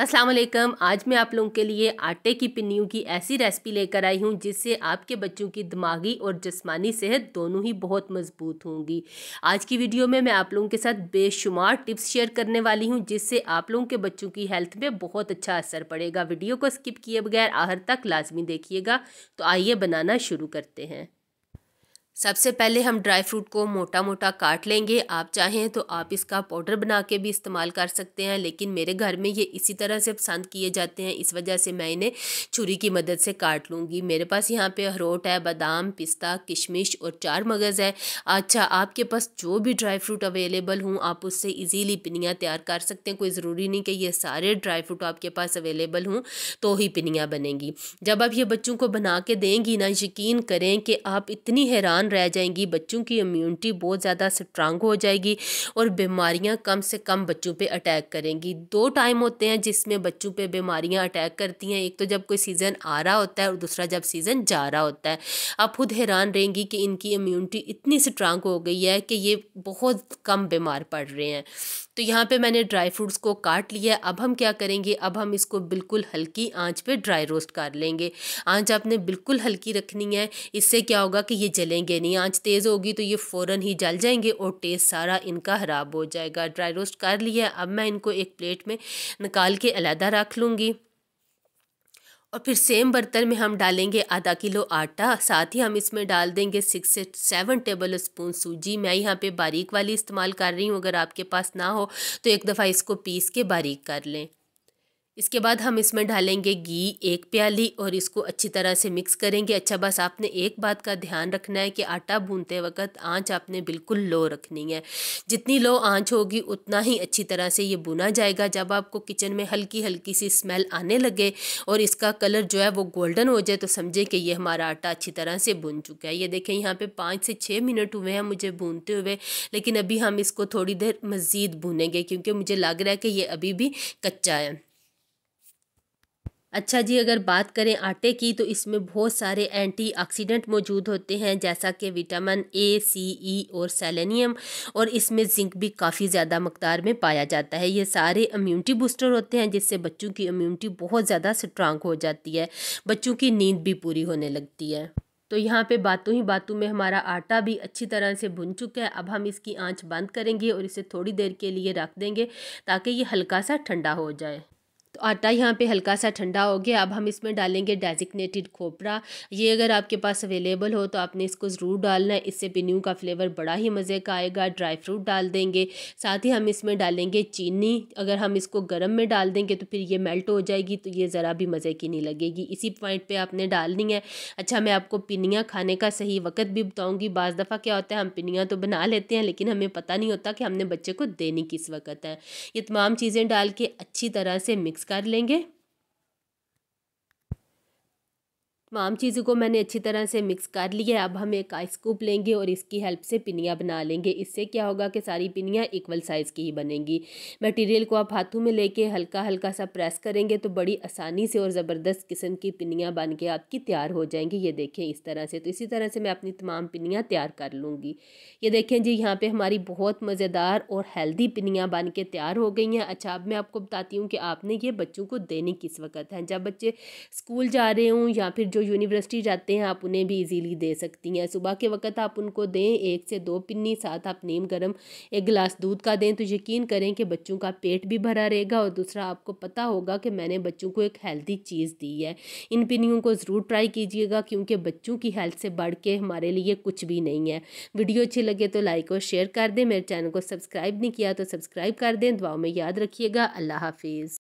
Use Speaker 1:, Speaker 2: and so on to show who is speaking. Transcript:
Speaker 1: अस्सलाम वालेकुम आज मैं आप लोगों के लिए आटे की पिन्नियों की ऐसी रेसिपी लेकर आई हूँ जिससे आपके बच्चों की दिमागी और जिस्मानी सेहत दोनों ही बहुत मजबूत होंगी आज की वीडियो में मैं आप लोगों के साथ बेशुमार टिप्स शेयर करने वाली हूँ जिससे आप लोगों के बच्चों की हेल्थ में बहुत अच्छा असर पड़ेगा वीडियो को स्किप किए बगैर आहर तक लाजमी देखिएगा तो आइए बनाना शुरू करते हैं सबसे पहले हम ड्राई फ्रूट को मोटा मोटा काट लेंगे आप चाहें तो आप इसका पाउडर बना के भी इस्तेमाल कर सकते हैं लेकिन मेरे घर में ये इसी तरह से पसंद किए जाते हैं इस वजह से मैं इन्हें छुरी की मदद से काट लूँगी मेरे पास यहाँ पे अखरोट है बादाम पिस्ता किशमिश और चार मगज़ है अच्छा आपके पास जो भी ड्राई फ्रूट अवेलेबल हों आप उससे ईजीली पिनियाँ तैयार कर सकते हैं कोई ज़रूरी नहीं कि ये सारे ड्राई फ्रूट आपके पास अवेलेबल हों तो ही पिनियाँ बनेंगी जब आप ये बच्चों को बना के देंगी ना यकीन करें कि आप इतनी हैरान जान रह जाएंगी बच्चों की इम्यूनिटी बहुत ज़्यादा स्ट्रांग हो जाएगी और बीमारियाँ कम से कम बच्चों पर अटैक करेंगी दो टाइम होते हैं जिसमें बच्चों पर बीमारियाँ अटैक करती हैं एक तो जब कोई सीज़न आ रहा होता है और दूसरा जब सीज़न जा रहा होता है आप खुद हैरान रहेंगी कि इनकी इम्यूनिटी इतनी स्ट्रांग हो गई है कि ये बहुत कम बीमार पड़ रहे हैं तो यहाँ पे मैंने ड्राई फ्रूट्स को काट लिया अब हम क्या करेंगे अब हम इसको बिल्कुल हल्की आंच पे ड्राई रोस्ट कर लेंगे आंच आपने बिल्कुल हल्की रखनी है इससे क्या होगा कि ये जलेंगे नहीं आंच तेज़ होगी तो ये फ़ौर ही जल जाएंगे और टेस्ट सारा इनका ख़राब हो जाएगा ड्राई रोस्ट कर लिया अब मैं इनको एक प्लेट में निकाल के अलहदा रख लूँगी और फिर सेम बर्तन में हम डालेंगे आधा किलो आटा साथ ही हम इसमें डाल देंगे सिक्स से सेवन टेबल स्पून सूजी मैं यहाँ पे बारीक वाली इस्तेमाल कर रही हूँ अगर आपके पास ना हो तो एक दफ़ा इसको पीस के बारीक कर लें इसके बाद हम इसमें डालेंगे घी एक प्याली और इसको अच्छी तरह से मिक्स करेंगे अच्छा बस आपने एक बात का ध्यान रखना है कि आटा भूनते वक्त आंच आपने बिल्कुल लो रखनी है जितनी लो आंच होगी उतना ही अच्छी तरह से ये बुना जाएगा जब आपको किचन में हल्की हल्की सी स्मेल आने लगे और इसका कलर जो है वो गोल्डन हो जाए तो समझे कि ये हमारा आटा अच्छी तरह से बुन चुका है ये देखें यहाँ पर पाँच से छः मिनट हुए हैं मुझे भूनते हुए लेकिन अभी हम इसको थोड़ी देर मज़ीद भूनेंगे क्योंकि मुझे लग रहा है कि ये अभी भी कच्चा है अच्छा जी अगर बात करें आटे की तो इसमें बहुत सारे एंटीऑक्सीडेंट मौजूद होते हैं जैसा कि विटामिन ए सी ई और सेलेनियम और इसमें जिंक भी काफ़ी ज़्यादा मकदार में पाया जाता है ये सारे इम्यूनिटी बूस्टर होते हैं जिससे बच्चों की इम्यूनिटी बहुत ज़्यादा स्ट्रांग हो जाती है बच्चों की नींद भी पूरी होने लगती है तो यहाँ पे बातों ही बातों में हमारा आटा भी अच्छी तरह से भुन चुका है अब हम इसकी आंच बंद करेंगे और इसे थोड़ी देर के लिए रख देंगे ताकि ये हल्का सा ठंडा हो जाए तो आटा यहाँ पे हल्का सा ठंडा हो गया अब हम इसमें डालेंगे डेजिग्नेटेड खोपरा ये अगर आपके पास अवेलेबल हो तो आपने इसको ज़रूर डालना है इससे पिन्यू का फ्लेवर बड़ा ही मज़े का आएगा ड्राई फ्रूट डाल देंगे साथ ही हम इसमें डालेंगे चीनी अगर हम इसको गर्म में डाल देंगे तो फिर ये मेल्ट हो जाएगी तो ये ज़रा भी मज़े की नहीं लगेगी इसी पॉइंट पर आपने डालनी है अच्छा मैं आपको पिनियाँ खाने का सही वक्त भी बताऊँगी बज़ दफ़ा क्या होता है हम पिनियाँ तो बना लेते हैं लेकिन हमें पता नहीं होता कि हमने बच्चे को देनी किस वक्त है ये तमाम चीज़ें डाल के अच्छी तरह से मिक्स मिक्स कर लेंगे तमाम चीज़ों को मैंने अच्छी तरह से मिक्स कर लिया अब हम एक आइस कूप लेंगे और इसकी हेल्प से पिनियाँ बना लेंगे इससे क्या होगा कि सारी पिनियाँ इक्वल साइज़ की ही बनेंगी मटेरियल को आप हाथों में लेके हल्का हल्का सा प्रेस करेंगे तो बड़ी आसानी से और ज़बरदस्त किस्म की पिनियाँ बन के आपकी तैयार हो जाएंगी ये देखें इस तरह से तो इसी तरह से मैं अपनी तमाम पिनियाँ तैयार कर लूँगी ये देखें जी यहाँ पर हमारी बहुत मज़ेदार और हेल्दी पिनियाँ बन के तैयार हो गई हैं अच्छा अब मैं आपको बताती हूँ कि आपने ये बच्चों को देनी किस वक्त है जब बच्चे स्कूल जा रहे हों या फिर जो यूनिवर्सिटी जाते हैं आप उन्हें भी इजीली दे सकती हैं सुबह के वक्त आप उनको दें एक से दो पिन्नी साथ आप नीम गर्म एक गिलास दूध का दें तो यकीन करें कि बच्चों का पेट भी भरा रहेगा और दूसरा आपको पता होगा कि मैंने बच्चों को एक हेल्दी चीज़ दी है इन पिनियों को ज़रूर ट्राई कीजिएगा क्योंकि बच्चों की हेल्थ से बढ़ के हमारे लिए कुछ भी नहीं है वीडियो अच्छी लगे तो लाइक और शेयर कर दें मेरे चैनल को सब्सक्राइब नहीं किया तो सब्सक्राइब कर दें दुआ में याद रखिएगा अल्लाह हाफिज़